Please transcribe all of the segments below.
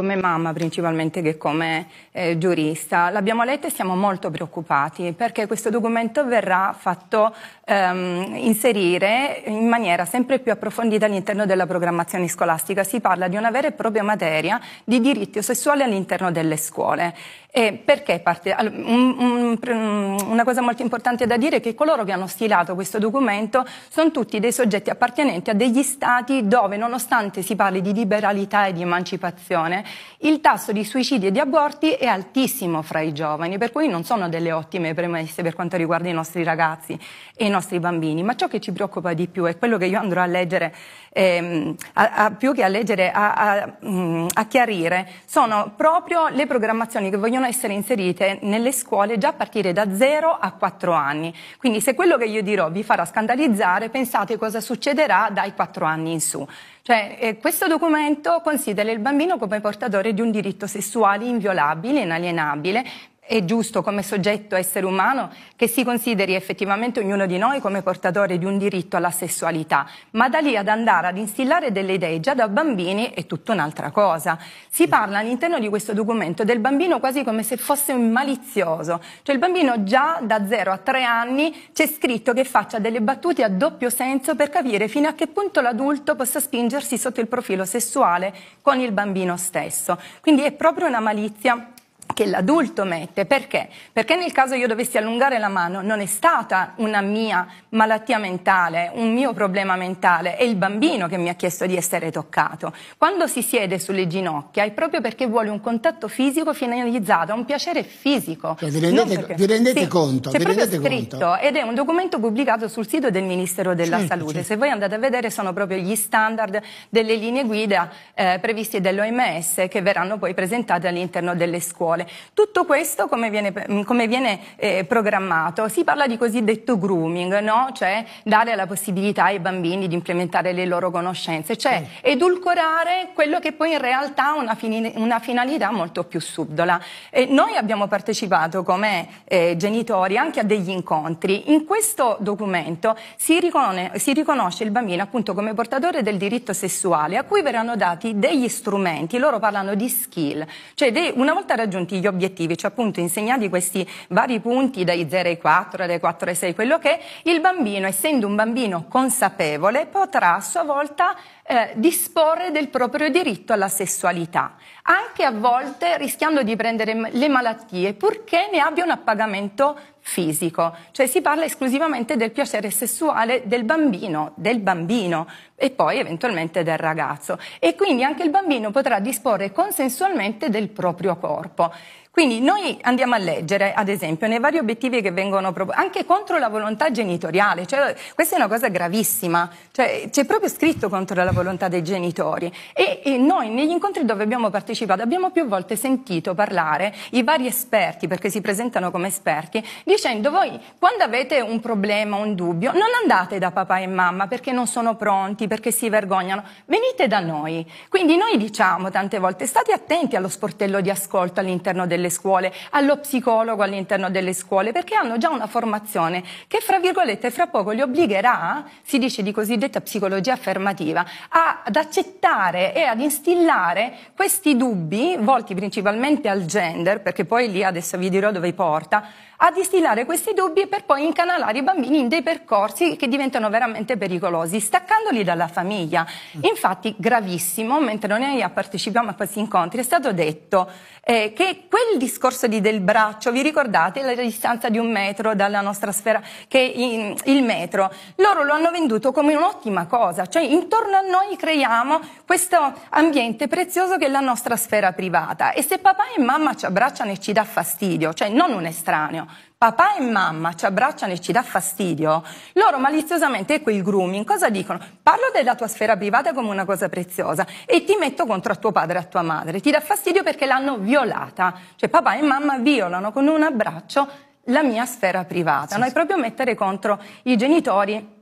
come mamma principalmente che come eh, giurista. L'abbiamo letta e siamo molto preoccupati perché questo documento verrà fatto ehm, inserire in maniera sempre più approfondita all'interno della programmazione scolastica. Si parla di una vera e propria materia di diritti sessuali all'interno delle scuole. E perché parte, un, un, mm, una cosa molto importante da dire è che coloro che hanno stilato questo documento sono tutti dei soggetti appartenenti a degli stati dove nonostante si parli di liberalità e di emancipazione il tasso di suicidi e di aborti è altissimo fra i giovani, per cui non sono delle ottime premesse per quanto riguarda i nostri ragazzi e i nostri bambini, ma ciò che ci preoccupa di più è quello che io andrò a leggere, ehm, a, a, più che a leggere, a, a mm, chiarire, sono proprio le programmazioni che vogliono essere inserite nelle scuole già a partire da 0 a 4 anni. Quindi se quello che io dirò vi farà scandalizzare, pensate cosa succederà dai 4 anni in su. Cioè, eh, questo documento considera il bambino come portatore portatore di un diritto sessuale inviolabile, inalienabile, è giusto come soggetto essere umano che si consideri effettivamente ognuno di noi come portatore di un diritto alla sessualità, ma da lì ad andare ad instillare delle idee già da bambini è tutta un'altra cosa. Si parla all'interno di questo documento del bambino quasi come se fosse un malizioso, cioè il bambino già da 0 a 3 anni c'è scritto che faccia delle battute a doppio senso per capire fino a che punto l'adulto possa spingersi sotto il profilo sessuale con il bambino stesso. Quindi è proprio una malizia che l'adulto mette. Perché? Perché nel caso io dovessi allungare la mano non è stata una mia malattia mentale, un mio problema mentale, è il bambino che mi ha chiesto di essere toccato. Quando si siede sulle ginocchia è proprio perché vuole un contatto fisico finalizzato a un piacere fisico. Cioè, vi rendete, perché... vi rendete sì, conto? È vi proprio scritto conto. ed è un documento pubblicato sul sito del Ministero della certo, Salute. Certo. Se voi andate a vedere sono proprio gli standard delle linee guida eh, previste dell'OMS che verranno poi presentate all'interno delle scuole. Tutto questo come viene, mm, come viene eh, programmato? Si parla di cosiddetto grooming, no? cioè dare la possibilità ai bambini di implementare le loro conoscenze, cioè edulcorare quello che poi in realtà ha una, una finalità molto più subdola. Eh, noi abbiamo partecipato come eh, genitori anche a degli incontri. In questo documento si, ricone, si riconosce il bambino appunto come portatore del diritto sessuale a cui verranno dati degli strumenti, loro parlano di skill, cioè dei, una volta raggiunti punti, gli obiettivi, cioè appunto insegnati questi vari punti dai 0 ai 4, dai 4 ai 6, quello che il bambino, essendo un bambino consapevole, potrà a sua volta eh, disporre del proprio diritto alla sessualità, anche a volte rischiando di prendere le malattie, purché ne abbia un appagamento fisico, cioè si parla esclusivamente del piacere sessuale del bambino, del bambino, e poi eventualmente del ragazzo. E quindi anche il bambino potrà disporre consensualmente del proprio corpo. Quindi noi andiamo a leggere, ad esempio, nei vari obiettivi che vengono proposti, anche contro la volontà genitoriale, cioè, questa è una cosa gravissima, cioè, c'è proprio scritto contro la volontà dei genitori e, e, noi negli incontri dove abbiamo partecipato abbiamo più volte sentito parlare i vari esperti, perché si presentano come esperti, dicendo voi quando avete un problema, un dubbio, non andate da papà e mamma perché non sono pronti, perché si vergognano, venite da noi. Quindi noi diciamo tante volte state attenti allo sportello di ascolto all'interno delle scuole, allo psicologo all'interno delle scuole, perché hanno già una formazione che fra virgolette fra poco li obbligherà, si dice di cosiddetta psicologia affermativa, ad accettare e ad instillare questi dubbi volti principalmente al gender, perché poi lì adesso vi dirò dove porta, a distillare questi dubbi per poi incanalare i bambini in dei percorsi che diventano veramente pericolosi, staccandoli dalla famiglia. Infatti, gravissimo, mentre noi partecipiamo a questi incontri, è stato detto eh, che quel discorso di del braccio, vi ricordate la distanza di un metro dalla nostra sfera, che in, il metro, loro lo hanno venduto come un'ottima cosa, cioè intorno a noi creiamo questo ambiente prezioso che è la nostra sfera privata e se papà e mamma ci abbracciano e ci dà fastidio, cioè non un estraneo, papà e mamma ci abbracciano e ci dà fastidio, loro maliziosamente ecco il grooming cosa dicono? Parlo della tua sfera privata come una cosa preziosa e ti metto contro a tuo padre e a tua madre, ti dà fastidio perché l'hanno violata, cioè papà e mamma violano con un abbraccio la mia sfera privata, sì, no? È proprio mettere contro i genitori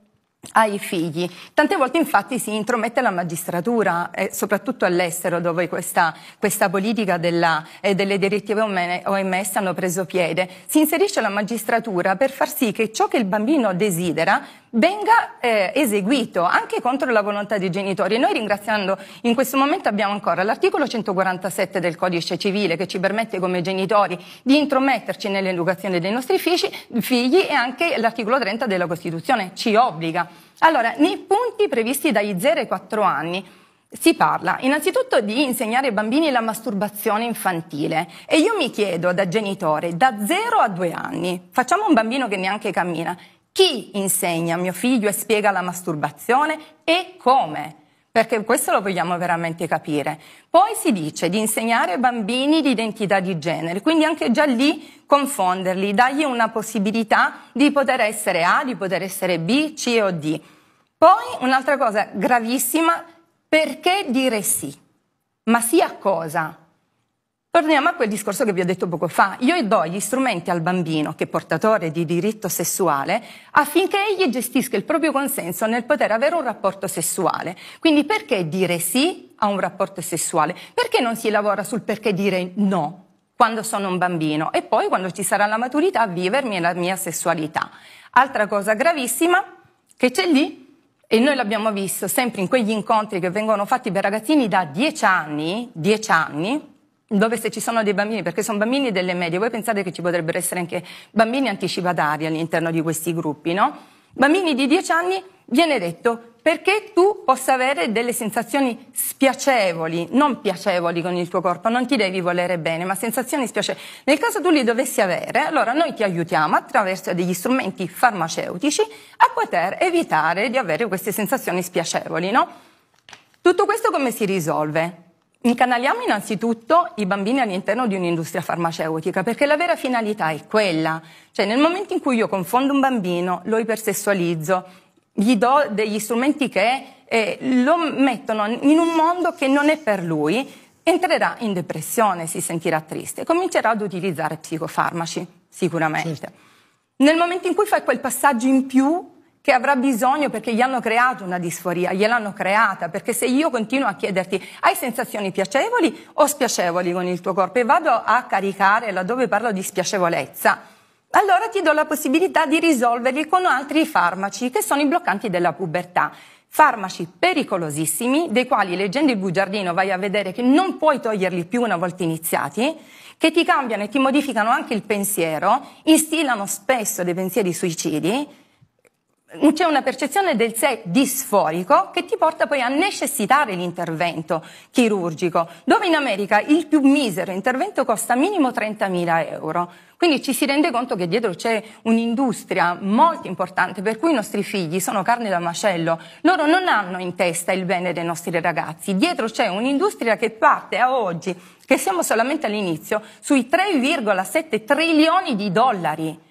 ai figli. Tante volte infatti si intromette la magistratura, eh, soprattutto all'estero dove questa, questa politica della, eh, delle direttive OMS hanno preso piede. Si inserisce la magistratura per far sì che ciò che il bambino desidera venga eh, eseguito anche contro la volontà dei genitori. E noi ringraziando in questo momento abbiamo ancora l'articolo 147 del codice civile che ci permette come genitori di intrometterci nell'educazione dei nostri figli e anche l'articolo 30 della Costituzione ci obbliga. Allora, nei punti previsti dagli 0 ai 4 anni, si parla innanzitutto di insegnare ai bambini la masturbazione infantile e io mi chiedo da genitore, da 0 a 2 anni, facciamo un bambino che neanche cammina, chi insegna a mio figlio e spiega la masturbazione e come? Perché questo lo vogliamo veramente capire. Poi si dice di insegnare ai bambini l'identità di genere, quindi anche già lì confonderli, dargli una possibilità di poter essere A, di poter essere B, C o D. Poi un'altra cosa gravissima, perché dire sì? Ma sì a cosa? Torniamo a quel discorso che vi ho detto poco fa. Io do gli strumenti al bambino, che è portatore di diritto sessuale, affinché egli gestisca il proprio consenso nel poter avere un rapporto sessuale. Quindi perché dire sì a un rapporto sessuale? Perché non si lavora sul perché dire no? quando sono un bambino e poi quando ci sarà la maturità a vivermi la mia sessualità. Altra cosa gravissima che c'è lì e noi l'abbiamo visto sempre in quegli incontri che vengono fatti per ragazzini da 10 anni, 10 anni, dove se ci sono dei bambini, perché sono bambini delle medie, voi pensate che ci potrebbero essere anche bambini anticipatari all'interno di questi gruppi, no? Bambini di 10 anni viene detto perché tu possa avere delle sensazioni spiacevoli, non piacevoli con il tuo corpo, non ti devi volere bene, ma sensazioni spiacevoli. Nel caso tu li dovessi avere, allora noi ti aiutiamo attraverso degli strumenti farmaceutici a poter evitare di avere queste sensazioni spiacevoli, no? Tutto questo come si risolve? Incanaliamo innanzitutto i bambini all'interno di un'industria farmaceutica, perché la vera finalità è quella. Cioè nel momento in cui io confondo un bambino, lo ipersessualizzo, gli do degli strumenti che eh, lo mettono in un mondo che non è per lui, entrerà in depressione, si sentirà triste, comincerà ad utilizzare psicofarmaci, sicuramente. Certo. Nel momento in cui fai quel passaggio in più, che avrà bisogno perché gli hanno creato una disforia, gliel'hanno creata, perché se io continuo a chiederti hai sensazioni piacevoli o spiacevoli con il tuo corpo e vado a caricare laddove parlo di spiacevolezza, allora ti do la possibilità di risolverli con altri farmaci che sono i bloccanti della pubertà. Farmaci pericolosissimi, dei quali leggendo il bugiardino vai a vedere che non puoi toglierli più una volta iniziati, che ti cambiano e ti modificano anche il pensiero, instillano spesso dei pensieri suicidi c'è una percezione del sé disforico che ti porta poi a necessitare l'intervento chirurgico, dove in America il più misero intervento costa minimo 30.000 euro. Quindi ci si rende conto che dietro c'è un'industria molto importante per cui i nostri figli sono carne da macello. Loro non hanno in testa il bene dei nostri ragazzi. Dietro c'è un'industria che parte a oggi, che siamo solamente all'inizio, sui 3,7 trilioni di dollari.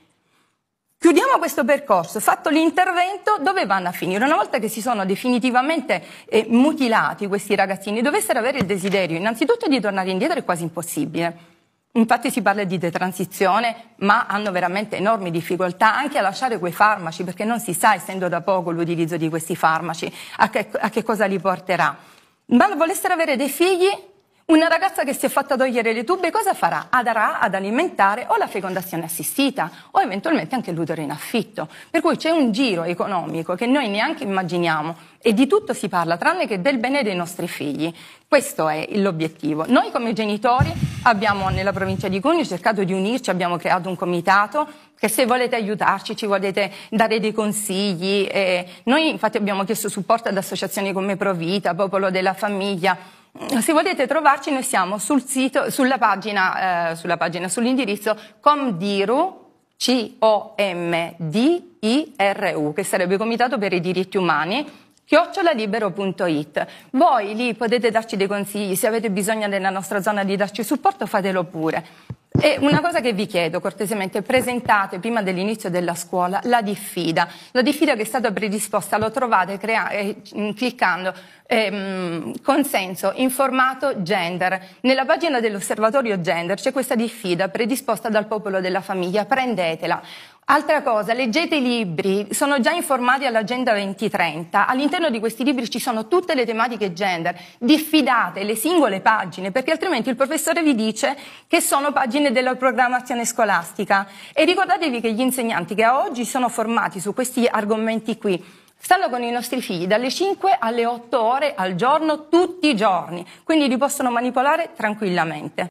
Chiudiamo questo percorso, fatto l'intervento, dove vanno a finire? Una volta che si sono definitivamente eh, mutilati questi ragazzini, dovessero avere il desiderio innanzitutto di tornare indietro è quasi impossibile. Infatti si parla di detransizione, ma hanno veramente enormi difficoltà anche a lasciare quei farmaci, perché non si sa, essendo da poco l'utilizzo di questi farmaci, a che, a che cosa li porterà. Ma volessero avere dei figli, una ragazza che si è fatta togliere le tube cosa farà? Adarà ad alimentare o la fecondazione assistita o eventualmente anche l'utero in affitto. Per cui c'è un giro economico che noi neanche immaginiamo e di tutto si parla tranne che del bene dei nostri figli. Questo è l'obiettivo. Noi come genitori abbiamo nella provincia di Cugno cercato di unirci, abbiamo creato un comitato che se volete aiutarci, ci volete dare dei consigli. Eh, noi infatti abbiamo chiesto supporto ad associazioni come Provita, Popolo della Famiglia se volete trovarci, noi siamo sul sito, sulla pagina, eh, sulla pagina sull'indirizzo comdiru, C-O-M-D-I-R-U, che sarebbe il Comitato per i diritti umani chiocciolalibero.it. Voi lì potete darci dei consigli, se avete bisogno nella nostra zona di darci supporto fatelo pure. E una cosa che vi chiedo cortesemente, presentate prima dell'inizio della scuola la diffida. La diffida che è stata predisposta lo trovate crea- eh, cliccando ehm, consenso informato gender. Nella pagina dell'osservatorio gender c'è questa diffida predisposta dal popolo della famiglia, prendetela. Altra cosa, leggete i libri, sono già informati all'Agenda 2030, all'interno di questi libri ci sono tutte le tematiche gender, diffidate le singole pagine perché altrimenti il professore vi dice che sono pagine della programmazione scolastica e ricordatevi che gli insegnanti che a oggi sono formati su questi argomenti qui stanno con i nostri figli dalle 5 alle 8 ore al giorno tutti i giorni, quindi li possono manipolare tranquillamente.